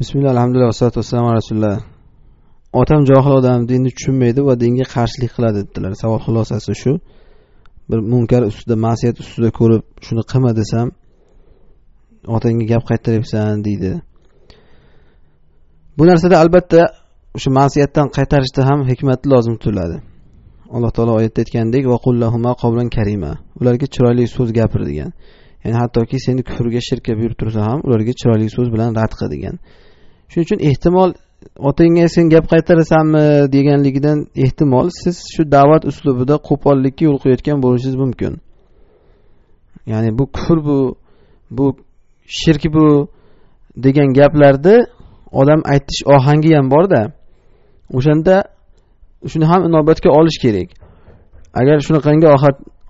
bismillah alhamdulillah vassalatu vassalam rasululloh otam johil odam dinni tushunmaydi va dinga qarshilik qiladi dedilar savol xulosasi shu bir munkar ustida ma'siyat ustida ko'rib shuni qilma desam otangga gap qaytaryapsan deydi bu narsada albatta o'sha ma'siyatdan qaytarishda ham hikmat lozim tutiladi alloh taolo oyatda aytgandek ularga chiroyli so'z gapir degan ya'ni hattoki seni kufrga shirkka buyurib tursa ham ularga chiroyli so'z bilan rad qil degan shuning uchun ehtimol otangga sen gap qaytarasanmi deganligidan ehtimol siz shu da'vat uslubida qo'pollikka yo'l qo'yayotgan bo'lishingiz mumkin ya'ni bu kufr bu bu shirk bu degan gaplarni odam aytish ohangi ham borda o'shanda shuni ham inobatga olish kerak agar shunaqangi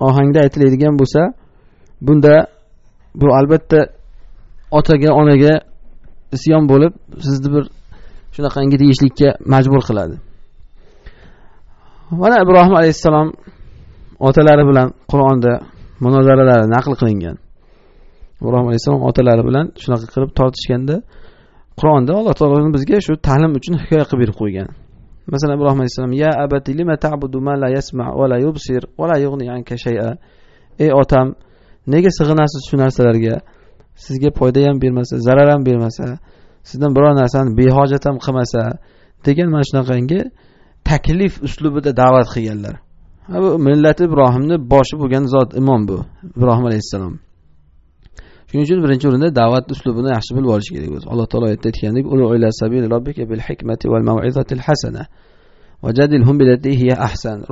ohangda aytiladigan bo'lsa bunda bu albatta otaga onaga isyon bo'lib sizni bir shunaqangi deyishlikka majbur qiladi mana ibrohim alayhissalom otalari bilan qur'onda munozaralari naql qilingan ibrohim alayhissalom otalari bilan shunaqa qilib tortishganda qur'onda alloh taolo bizga shu ta'lim uchun hikoya qilib berib qo'ygan masalan ibrohim alayhissalom ya abati ma la va la yubsir va la yughni anka shay'a ey otam nega sig'inasiz shu narsalarga sizga foyda ham bermasa zarar ham bermasa sizdan biror narsani behojat ham qilmasa degan mana shunaqangi taklif uslubida da'vat qilganlar bu millati ibrohimni boshi bo'lgan zot imom bu ibrohim alayhissalom shuning uchun birinchi o'rinda da'vat uslubini yaxshi bilib olish kerak o'zi alloh taolo oyatda aytgandek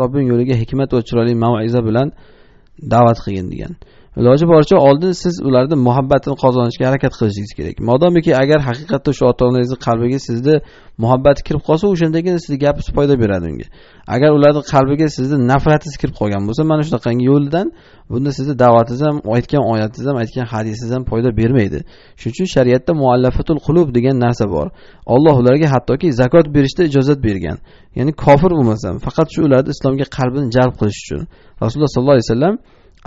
robbing yo'liga hikmat va chiroyli mav'iza bilan da'vat qilgin degan iloji boricha oldin siz ularni muhabbatini qozonishga harakat qilishingiz kerak modomiki agar haqiqatda o'sha ota onangizni qalbiga sizni muhabbati kirib qolsa o'shandagina sizni gapingiz foyda beradi unga agar ularni qalbiga sizni nafratingiz kirib qolgan bo'lsa mana shunaqangi yo'ldan bunda sizni da'vatingiz ham aytgan oyatingiz ham aytgan hadisingiz ham foyda bermaydi shuning uchun shariatda muallafatul qulub degan narsa bor olloh ularga hattoki zakot berishda ijozat bergan ya'ni kofir bo'lmasa faqat shu ularni islomga qalbini jalb qilish uchun rasululloh sollallohu alayhi vasallam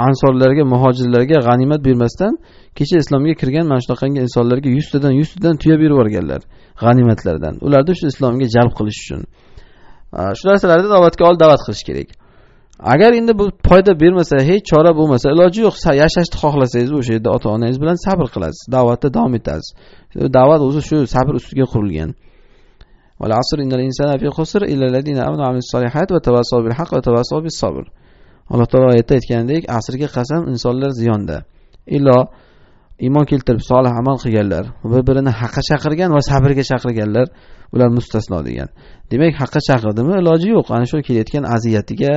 ansorlarga muhojirlarga g'animat bermasdan kecha islomga kirgan mana shunaqangi insonlarga yuztadan yuztadan tuya berib yuborganlar g'animatlardan ularni shu islomga jalb qilish uchun shu narsalarni da'vatga ol da'vat qilish kerak agar endi bu foyda bermasa hech chora bo'lmasa iloji yo'q yashashni xohlasangiz o'sha yerda ota onangiz bilan sabr qilasiz da'vatda davom etasiz da'vat o'zi shu sabr ustiga qurilgan والعصر إن الإنسان في خسر إلا الذين آمنوا alloh taolo oyatda aytgandek asrga qasam insonlar ziyonda illo iymon keltirib solih amal qilganlar va birini haqqa chaqirgan va sabrga chaqirganlar ular mustasno degan demak haqqa chaqirdimi iloji yo'q ana shu kelayotgan aziyatiga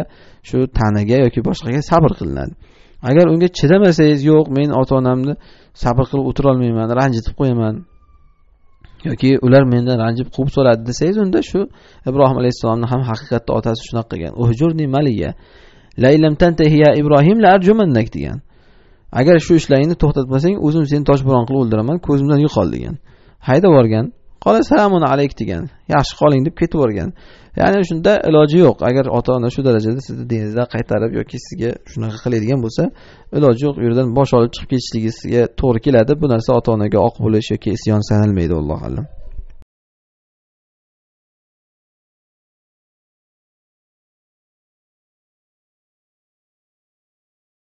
shu tanaga yoki boshqaga sabr qilinadi agar unga chidamasangiz yo'q men ota onamni sabr qilib o'tirolmayman ranjitib qo'yaman yoki ular mendan ranjib quvib so'radi desangiz unda shu ibrohim alayhissalomni ham haqiqatda otasi shunaqa qilgan laylam tantahi ya ibrohim la arjumannak degan agar shu ishlaringni to'xtatmasang o'zim seni toshbo'ron qilib o'ldiraman ko'zimdan yo'qol degan haydab yuborgan qola salamun alayk degan yaxshi qoling deb ketib yuborgan ya'ni shunda iloji yo'q agar ota ona shu darajada sizni diningizdan qaytarib yoki sizga shunaqa qiladigan bo'lsa iloji yo'q u yerdan bosh olib chiqib ketishligiga to'g'ri keladi bu narsa ota onaga oq bo'lish yoki isyon sanalmaydi allohu alam